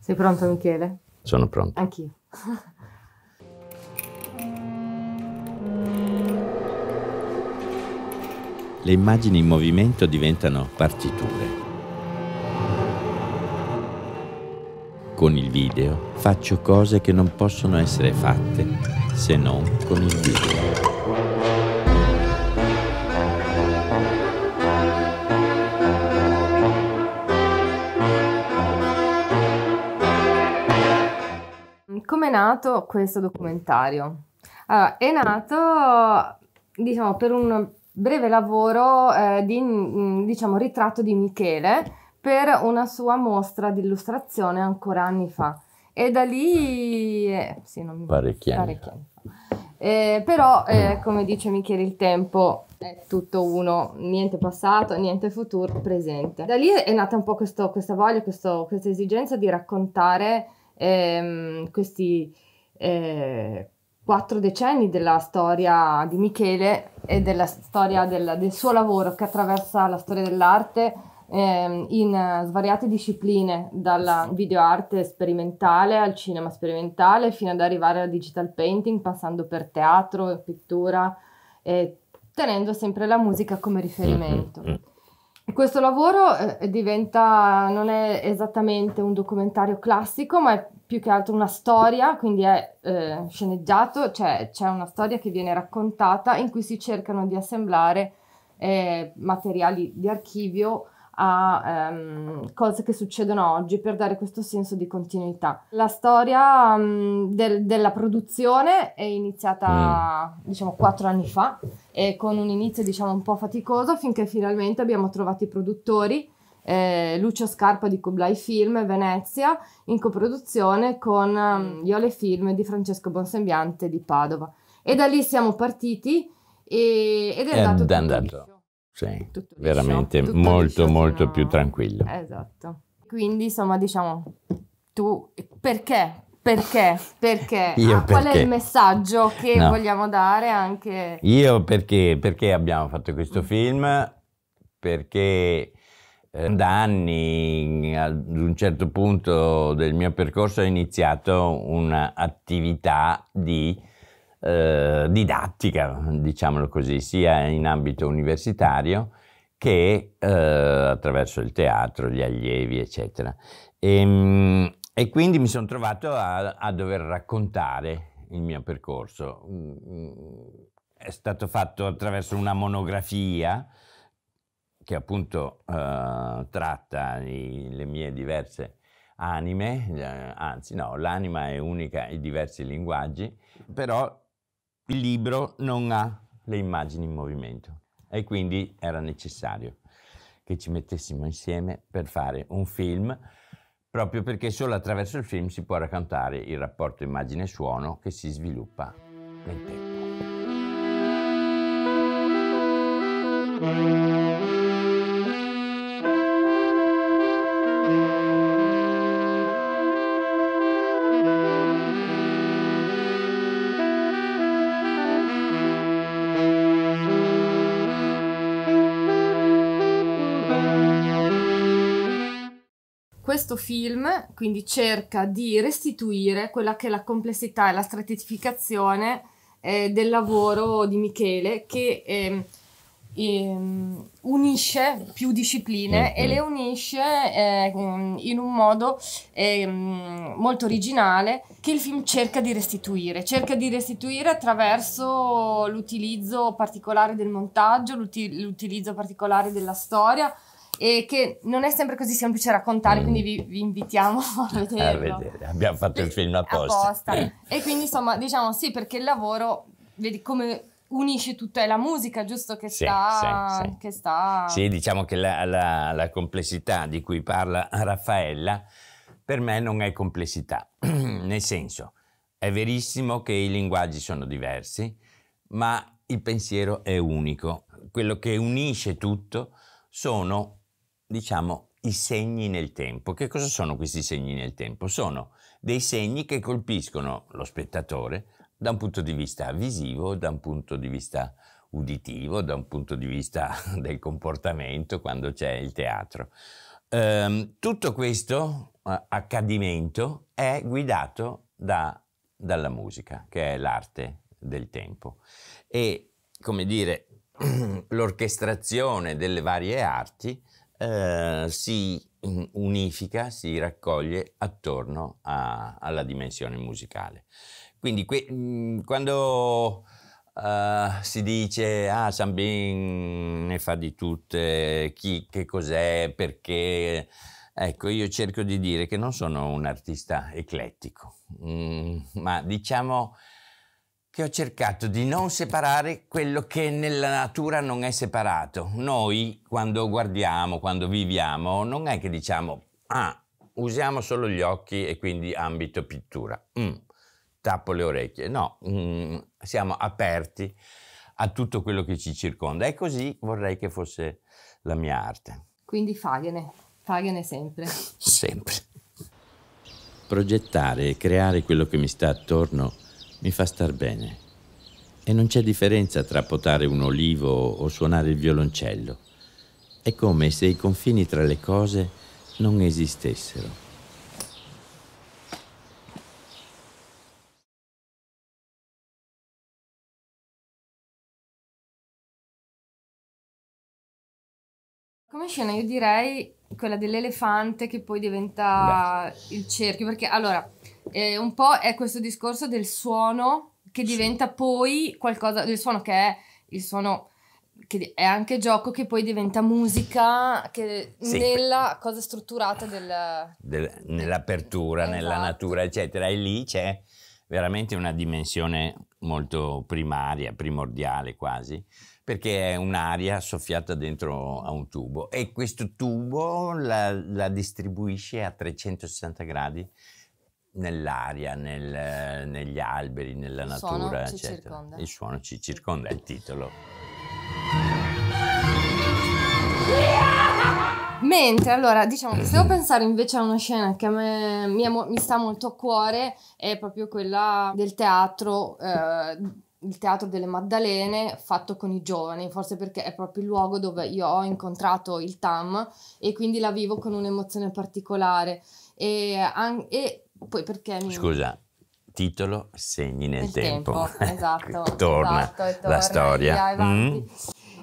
Sei pronto Michele? Sono pronto. Anch'io. Le immagini in movimento diventano partiture. Con il video faccio cose che non possono essere fatte se non con il video. Come è nato questo documentario? Allora, è nato, diciamo, per un breve lavoro eh, di, mm, diciamo, ritratto di Michele per una sua mostra di illustrazione ancora anni fa. E da lì... Eh, sì, non mi... Parecchi anni fa. Eh, però, eh, come dice Michele, il tempo è tutto uno, niente passato, niente futuro, presente. Da lì è nata un po' questo, questa voglia, questo, questa esigenza di raccontare ehm, questi eh, quattro decenni della storia di Michele e della storia del, del suo lavoro che attraversa la storia dell'arte ehm, in svariate discipline, dalla videoarte sperimentale al cinema sperimentale fino ad arrivare alla digital painting, passando per teatro, e pittura, eh, tenendo sempre la musica come riferimento. Mm, mm, mm. Questo lavoro eh, diventa, non è esattamente un documentario classico, ma è più che altro una storia, quindi è eh, sceneggiato, cioè c'è una storia che viene raccontata in cui si cercano di assemblare eh, materiali di archivio a um, cose che succedono oggi per dare questo senso di continuità. La storia um, del, della produzione è iniziata mm. diciamo quattro anni fa e con un inizio diciamo un po' faticoso finché finalmente abbiamo trovato i produttori eh, Lucio Scarpa di Kublai Film Venezia in coproduzione con um, Iole Film di Francesco Bonsembiante di Padova e da lì siamo partiti e, ed è andato sì, tutto veramente liscio, tutto molto liscio, molto no... più tranquillo. Esatto. Quindi insomma diciamo, tu perché perché? Perché? Ah, perché? Qual è il messaggio che no. vogliamo dare anche? Io perché, perché abbiamo fatto questo mm. film? Perché eh, da anni, ad un certo punto del mio percorso, ho iniziato un'attività di eh, didattica, diciamolo così, sia in ambito universitario che eh, attraverso il teatro, gli allievi, eccetera. E, ehm, e quindi mi sono trovato a, a, dover raccontare il mio percorso. Mm, mm, è stato fatto attraverso una monografia che appunto eh, tratta i, le mie diverse anime, eh, anzi no, l'anima è unica in diversi linguaggi, però il libro non ha le immagini in movimento e quindi era necessario che ci mettessimo insieme per fare un film proprio perché solo attraverso il film si può raccontare il rapporto immagine-suono che si sviluppa nel tempo. questo film quindi cerca di restituire quella che è la complessità e la stratificazione eh, del lavoro di Michele che eh, eh, unisce più discipline e le unisce eh, in un modo ehm, molto originale che il film cerca di restituire. Cerca di restituire attraverso l'utilizzo particolare del montaggio, l'uti- l'utilizzo particolare della storia e che non è sempre così semplice raccontare, mm. quindi vi, vi, invitiamo a vederlo. A vedere. Abbiamo fatto il film apposta. apposta. e quindi insomma diciamo sì perché il lavoro, vedi come unisce tutto, è la musica giusto che, sì, sta, sì, sì. che sta... Sì, diciamo che la, la, la complessità di cui parla Raffaella per me non è complessità, nel senso è verissimo che i linguaggi sono diversi, ma il pensiero è unico. Quello che unisce tutto sono diciamo, i segni nel tempo. Che cosa sono questi segni nel tempo? Sono dei segni che colpiscono lo spettatore da un punto di vista visivo, da un punto di vista uditivo, da un punto di vista del comportamento quando c'è il teatro. Ehm, tutto questo eh, accadimento è guidato da, dalla musica, che è l'arte del tempo. E, come dire, l'orchestrazione delle varie arti eh, si mm, unifica, si raccoglie attorno a, alla dimensione musicale. Quindi que, mm, quando Uh, si dice ah San Bin ne fa di tutte, chi, che cos'è, perché. Ecco, io cerco di dire che non sono un artista eclettico, mm, ma diciamo che ho cercato di non separare quello che nella natura non è separato. Noi quando guardiamo, quando viviamo, non è che diciamo, ah, usiamo solo gli occhi e quindi ambito pittura, mm, tappo le orecchie, no, mm, siamo aperti a tutto quello che ci circonda e così vorrei che fosse la mia arte. Quindi fagene, fagene sempre. sempre. Progettare e creare quello che mi sta attorno mi fa star bene. E non c'è differenza tra potare un olivo o suonare il violoncello. È come se i confini tra le cose non esistessero. Come scena io direi quella dell'elefante che poi diventa Beh. il cerchio, perché allora eh, un po' è questo discorso del suono che diventa sì. poi qualcosa, del suono che è il suono che è anche gioco che poi diventa musica che sì, nella cosa strutturata del, del nell'apertura, esatto. nella natura, eccetera. E lì c'è veramente una dimensione molto primaria, primordiale quasi, perché è un'aria soffiata dentro a un tubo e questo tubo la, la distribuisce a 360 gradi nell'aria, nel, negli alberi, nella il natura, suono circonda. Il suono ci circonda, è il titolo. Mentre allora diciamo che se devo pensare invece a una scena che a me mi, mi sta molto a cuore è proprio quella del teatro. Eh, il teatro delle Maddalene fatto con i giovani, forse perché è proprio il luogo dove io ho incontrato il TAM e quindi la vivo con un'emozione particolare. E, an- e poi perché mi... Scusa, titolo Segni nel tempo. tempo. Esatto. torna, esatto, torna, la storia. Mm.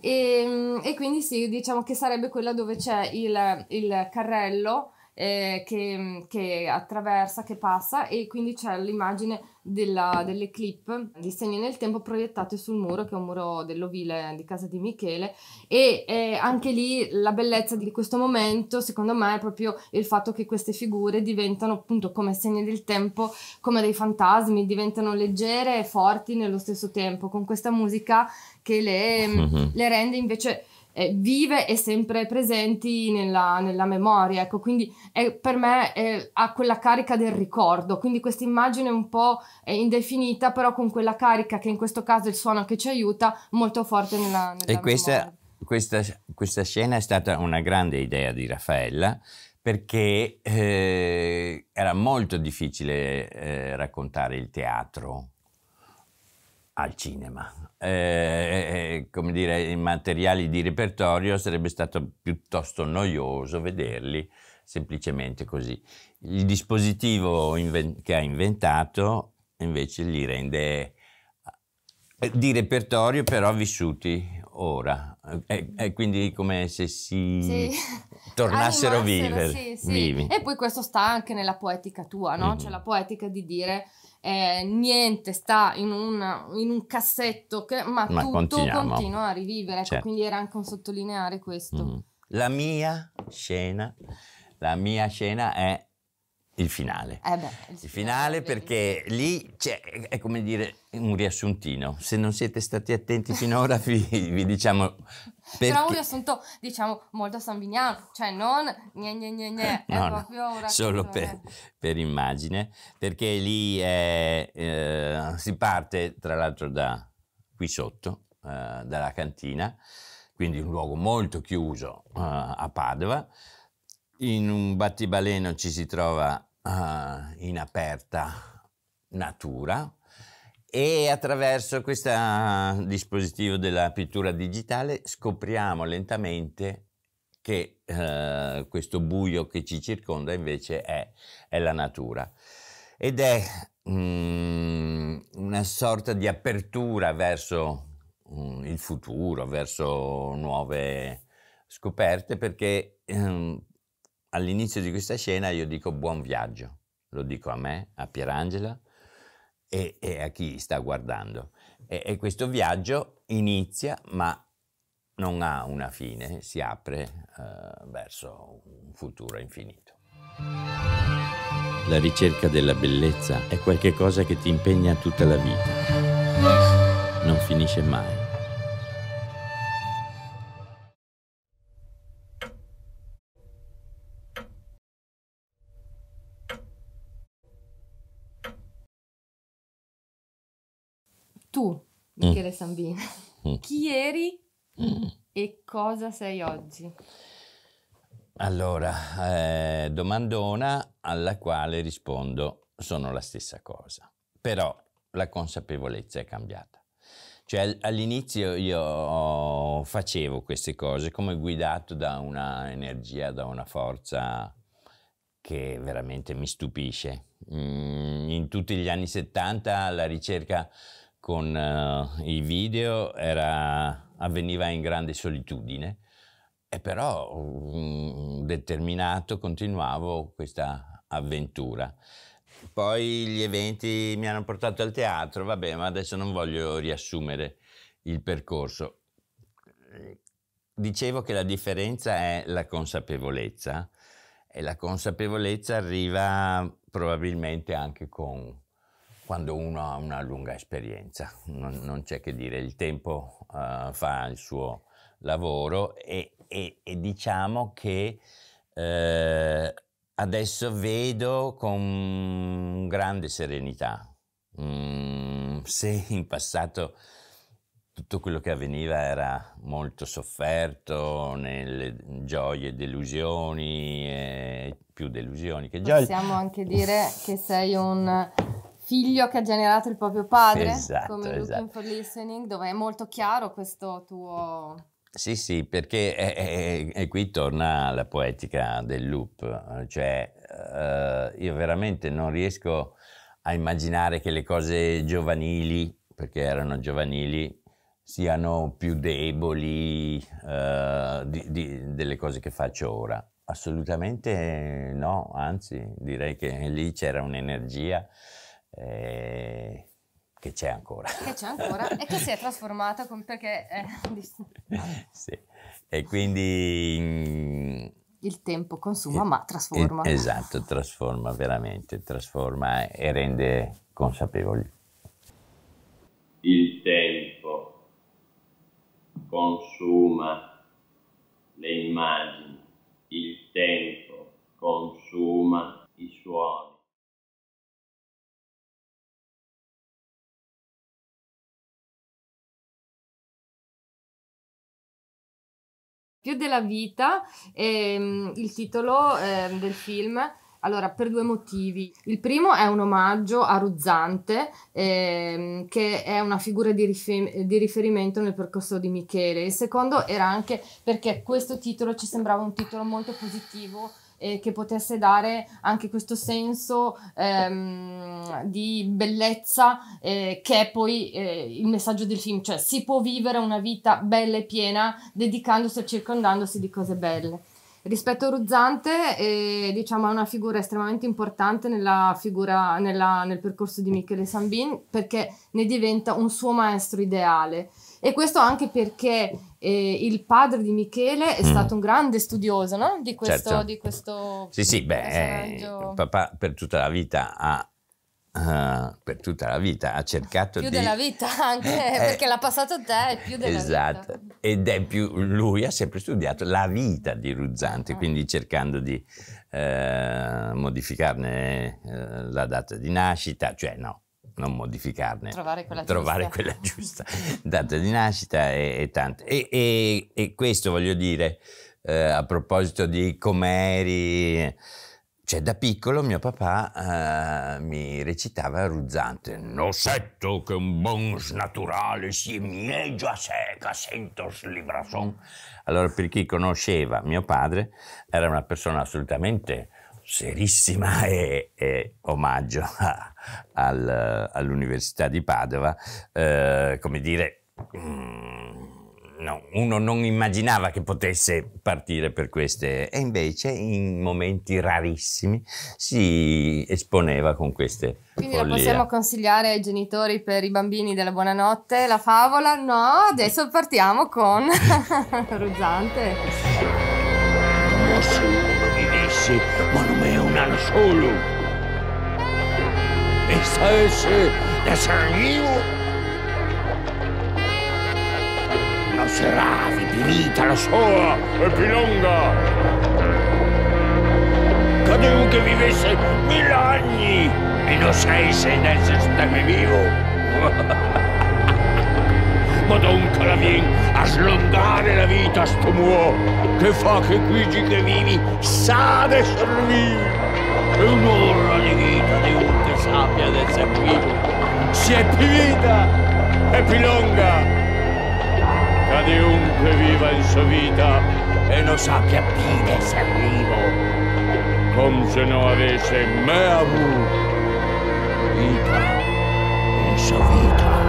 E, ehm, e, quindi sì, diciamo che sarebbe quella dove c'è il, il carrello eh, che, che, attraversa, che passa e quindi c'è l'immagine della, delle clip, di segni nel tempo proiettate sul muro che è un muro dell'ovile di casa di Michele e eh, anche lì la bellezza di questo momento secondo me è proprio il fatto che queste figure diventano appunto come segni del tempo, come dei fantasmi, diventano leggere e forti nello stesso tempo con questa musica che le, mm-hmm. le rende invece eh, vive e sempre presenti nella, nella memoria. Ecco, quindi è, per me è, ha quella carica del ricordo, quindi questa immagine un po' indefinita, però con quella carica che in questo caso è il suono che ci aiuta, molto forte nella, nella e questa, questa, questa, scena è stata una grande idea di Raffaella perché eh, era molto difficile eh, raccontare il teatro al cinema. Eh, eh, eh, come dire, i materiali di repertorio sarebbe stato piuttosto noioso vederli semplicemente così. Il dispositivo che ha inventato invece li rende eh, di repertorio però vissuti ora. È, è quindi come se si sì. tornassero vive, sì, sì. vivi. E poi questo sta anche nella poetica tua, no? Mm. Cioè la poetica di dire eh, niente sta in, una, in un cassetto, che, ma, ma tutto continua a rivivere. Ecco, certo. Ecco, quindi era anche un sottolineare questo. Mm. La mia scena, la mia scena è il finale. Eh beh, il finale perché lì cioè, è come dire un riassuntino. Se non siete stati attenti finora vi, vi diciamo... Perché... Però un riassunto diciamo molto sanviniano, cioè non gne gne gne gne, no, è proprio un Solo per, per, immagine, perché lì è, eh, si parte tra l'altro da qui sotto, eh, dalla cantina, quindi un luogo molto chiuso eh, a Padova in un battibaleno ci si trova uh, in aperta natura e attraverso questo dispositivo della pittura digitale scopriamo lentamente che uh, questo buio che ci circonda invece è, è la natura ed è mm, una sorta di apertura verso mm, il futuro, verso nuove scoperte perché ehm, all'inizio di questa scena io dico buon viaggio, lo dico a me, a Pierangela e, e a chi sta guardando. E, e, questo viaggio inizia ma non ha una fine, si apre eh, verso un futuro infinito. La ricerca della bellezza è qualcosa che ti impegna tutta la vita, non finisce mai. Tu, mm. Michele mm. Sambina, mm. chi eri mm. e cosa sei oggi? Allora, eh, domandona alla quale rispondo sono la stessa cosa, però la consapevolezza è cambiata. Cioè all'inizio io facevo queste cose come guidato da una energia, da una forza che veramente mi stupisce. Mm, in tutti gli anni 70 la ricerca con uh, eh, i video era, avveniva in grande solitudine e però um, determinato continuavo questa avventura. Poi gli eventi mi hanno portato al teatro, vabbè, ma adesso non voglio riassumere il percorso. Dicevo che la differenza è la consapevolezza e la consapevolezza arriva probabilmente anche con quando uno ha una lunga esperienza, non, non c'è che dire, il tempo uh, fa il suo lavoro e, e, e diciamo che eh, adesso vedo con grande serenità. Mm, se in passato tutto quello che avveniva era molto sofferto nelle gioie e delusioni, eh, più delusioni che gioie. Possiamo anche dire che sei un figlio che ha generato il proprio padre, esatto, come Looking esatto. for Listening, dove è molto chiaro questo tuo... Sì, sì, perché è, è, è qui torna la poetica del loop, cioè eh, io veramente non riesco a immaginare che le cose giovanili, perché erano giovanili, siano più deboli eh, di, di, delle cose che faccio ora. Assolutamente no, anzi direi che lì c'era un'energia eh, che c'è ancora. Che c'è ancora e che si è trasformata con, perché... È... sì, e quindi... Il tempo consuma eh, ma trasforma. Eh, esatto, trasforma veramente, trasforma e rende consapevoli. Il tempo consuma le immagini, il tempo consuma i suoni. Più della vita è ehm, il titolo eh, del film. Allora, per due motivi. Il primo è un omaggio a Ruzzante, ehm, che è una figura di, rifer- di, riferimento nel percorso di Michele. Il secondo era anche perché questo titolo ci sembrava un titolo molto positivo eh, che potesse dare anche questo senso ehm, di bellezza eh, che è poi eh, il messaggio del film, cioè si può vivere una vita bella e piena dedicandosi e circondandosi di cose belle. Rispetto a Ruzzante, eh, diciamo, è una figura estremamente importante nella figura, nella, nel percorso di Michele Sambin perché ne diventa un suo maestro ideale. E questo anche perché e il padre di Michele è mm. stato un grande studioso no? di, questo, certo. di questo. Sì, sì, beh, eh, papà per tutta la vita ha Uh, per tutta la vita ha cercato più di... della vita anche eh, eh, perché l'ha passato te è più della esatto. vita ed è più lui ha sempre studiato la vita di Ruzzante ah. quindi cercando di eh, modificarne eh, la data di nascita cioè no non modificarne, trovare quella trovare giusta, quella giusta data di nascita e, e tanto. E, e, e, questo voglio dire, eh, a proposito di com'eri, cioè da piccolo mio papà eh, mi recitava ruzzante, Nosetto che un buon snaturale si mieggia seca, sento slibrason. Mm. Allora per chi conosceva mio padre, era una persona assolutamente serissima e, e omaggio a, al, all'Università di Padova, eh, come dire, mm, no, uno non immaginava che potesse partire per queste e invece in momenti rarissimi si esponeva con queste quindi follia. la possiamo consigliare ai genitori per i bambini della buonanotte la favola? No, adesso partiamo con Ruzzante nessuno di essi, ma non nomea un anno solo. E stesse da Sanrio non sarà di vita la sua. e più lunga. Credevo che vivesse mille anni e non sei se adesso stai vivo. Ma dunque la vien a slungare la vita a sto muo che fa che Luigi che vivi sa di servire. E un'ora di vita di un che sappia di servire. Si è più vita e più lunga che di un che viva in sua vita e non sappia più di servire. Come se non avesse mai avuto vita in sua vita.